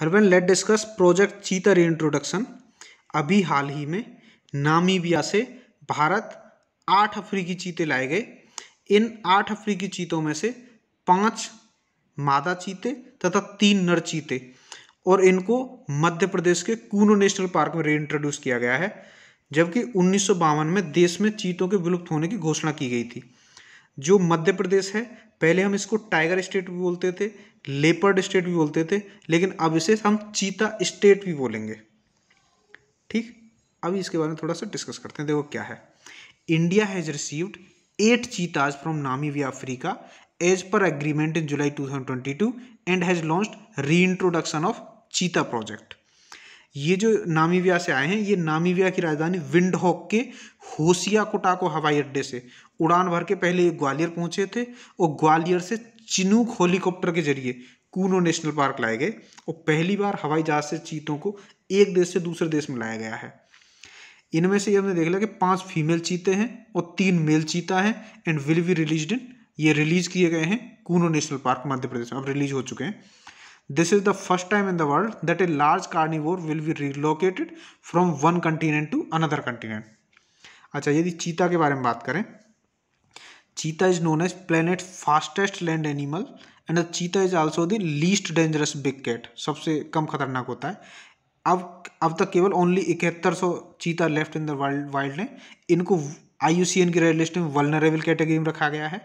हरवेन let discuss project cheetah introduction अभी हाल ही में नामीबिया से भारत आठ अफ्रीकी चीते लाए गए इन आठ अफ्रीकी चीतों में से पांच मादा चीते तथा तीन नर चीते और इनको मध्य प्रदेश के कूनो नेशनल पार्क में रीइंट्रोड्यूस किया गया है जबकि उन्नीस में देश में चीतों के विलुप्त होने की घोषणा की गई थी जो मध्य प्रदेश है पहले हम इसको टाइगर स्टेट भी बोलते थे लेपर्ड स्टेट भी बोलते थे लेकिन अब इसे हम चीता स्टेट भी बोलेंगे ठीक अभी इसके बारे में थोड़ा सा डिस्कस करते हैं देखो क्या है India has received eight cheetahs from Namibia Africa as per agreement in July 2022 and has launched reintroduction of cheetah project ये जो नामीविया से आए हैं ये नामीविया की राजधानी विंडहॉक के होसिया कोटाको हवाई अड्डे से उड़ान भर के पहले ये ग्वालियर पहुंचे थे और ग्वालियर से चिनूक हेलीकॉप्टर के जरिए कूनो नेशनल पार्क लाए गए और पहली बार हवाई जहाज से चीतों को एक देश से दूसरे देश में लाया गया है इनमें से ये हमने देख लिया कि पांच फीमेल चीते हैं और तीन मेल चीता है and will be release in ये रिलीज किए गए हैं कूनो नेशनल पार्क मध्य प्रदेश में अब रिलीज हो चुके हैं this is the first time in the world that a large carnivore will be relocated from one continent to another continent अच्छा यदि चीता के बारे में बात करें cheetah is known as planet fastest land animal and the cheetah is also the least dangerous big cat सबसे कम खतरनाक होता है अब अब तक केवल ओनली इकहत्तर सौ cheetah left in the world wild ने इनको आई यू सी एन की रेड लिस्ट में वर्नरेबल कैटेगरी में रखा गया है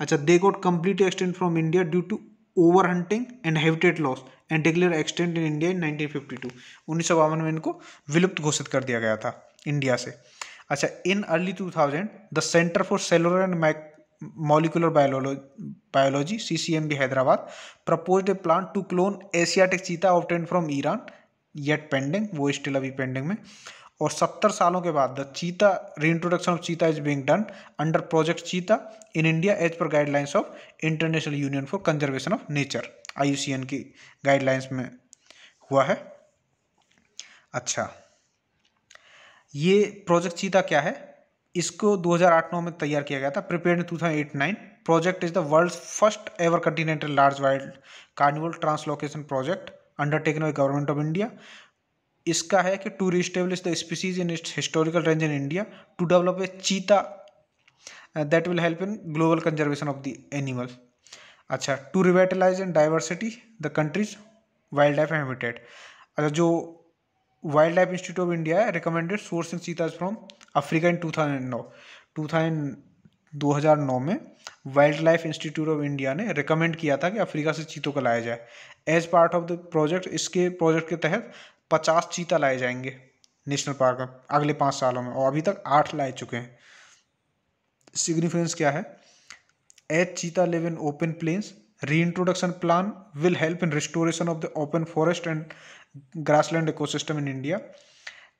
अच्छा they got complete extinct from India due to over hunting and habitat loss and declare extinct in India in nineteen fifty two उन्नीस सौ बावन में इनको विलुप्त घोषित कर दिया गया था इंडिया से अच्छा in early two thousand the centre for cellular and molecular biology C C M B Hyderabad propose a plan to clone Asiatic cheetah obtained from Iran yet pending वो स्टिल अभी पेंडिंग में और 70 सालों के बाद the cheetah reintroduction of cheetah is being done under project cheetah in India as per guidelines of international union for conservation of nature I की guidelines में हुआ है अच्छा ये प्रोजेक्ट चीता क्या है इसको 2008-9 में तैयार किया गया था prepare two thousand 9 project is the world first ever continental large wild carnivore translocation project undertaken by government of India इसका है कि to reestablish the species in historical range in India to develop a cheetah that will help in global conservation of the animal अच्छा to revitalise in diversity the country's wild life habitat अच्छा जो wild life institute of India है recommended source in cheetahs from Africa in two thousand नौ two thousand दो हज़ार नौ में wild life institute of India ने रिकमेंड किया था कि अफ्रीका से चीतों को लाया जाए as part of the project इसके प्रोजेक्ट के तहत पचास चीता लाए जाएंगे नेशनल पार्क में अगले पाँच सालों में और अभी तक आठ लाए चुके हैं सिग्निफिकेंस क्या है each cheetah live in open plains reintroduction plan will help in restoration of the open forest and grass grassland ecosystem in India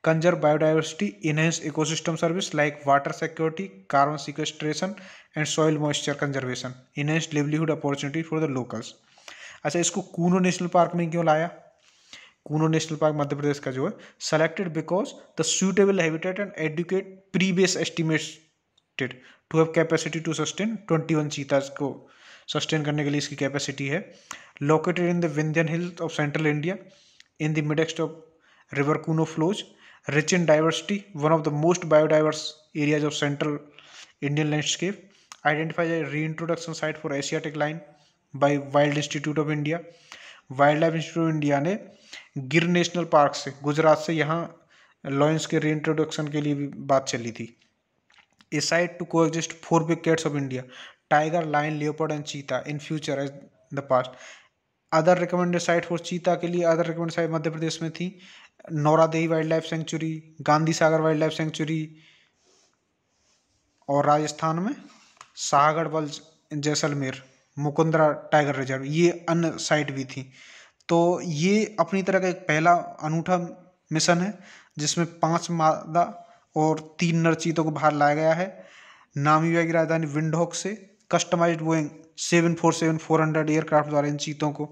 conserve biodiversity enhance ecosystem service like water security carbon sequestration and soil moisture conservation enhance livelihood opportunity for the locals अच्छा इसको Kuno national park में क्यों लाया Kuno national park Madhya Pradesh का जो है selected because the suitable habitat and adequate previous estimated to have capacity to sustain twenty one cheetahs को sustain करने के लिए इसकी कैपेसिटी है located in the Vindhyan hills of central India in the midst of river Kuno flows rich in diversity one of the most biodiverse areas of central Indian landscape identifies a reintroduction site for Asiatic lion by wild institute of India wild life institute of India ने Gir national park से गुजरात से यहाँ lions के reintroduction के लिए भी बात चली थी a site to coexist four big cats of India tiger lion leopard and cheetah in future as the past other recommended site for cheetah के लिए other recommended site Madhya Pradesh में थी Nauradehi wild life sanctuary Gandhi Sagar wild life sanctuary और राजस्थान में सागर बल Jaisalmer Mukundra tiger reserve ये अन्य site भी थी तो ये अपनी तरह का एक पहला अनूठा मिशन है जिसमें पांच मादा और तीन नर चीतों को बाहर लाया गया है नामीबिया की राजधानी विंडहॉक से customised Boeing seven four seven four hundred aircraft द्वारा इन चीतों को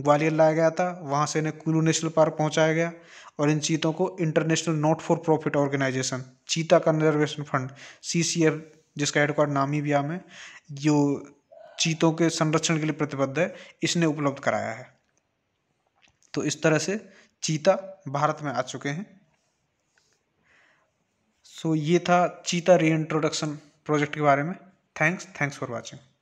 ग्वालियर लाया गया था वहाँ से इन्हें कुल्लू नेशनल पार्क पहुँचाया गया और इन चीतों को international not for profit organisation cheetah conservation fund C C F जिसका हेडक्वार्टर नामीबिया में जो चीतों के संरक्षण के लिए प्रतिबद्ध है इसने उपलब्ध कराया है तो इस तरह से चीता भारत में आ चुके हैं सो so, ये था चीता री प्रोजेक्ट के बारे में थैंक्स थैंक्स फॉर वॉचिंग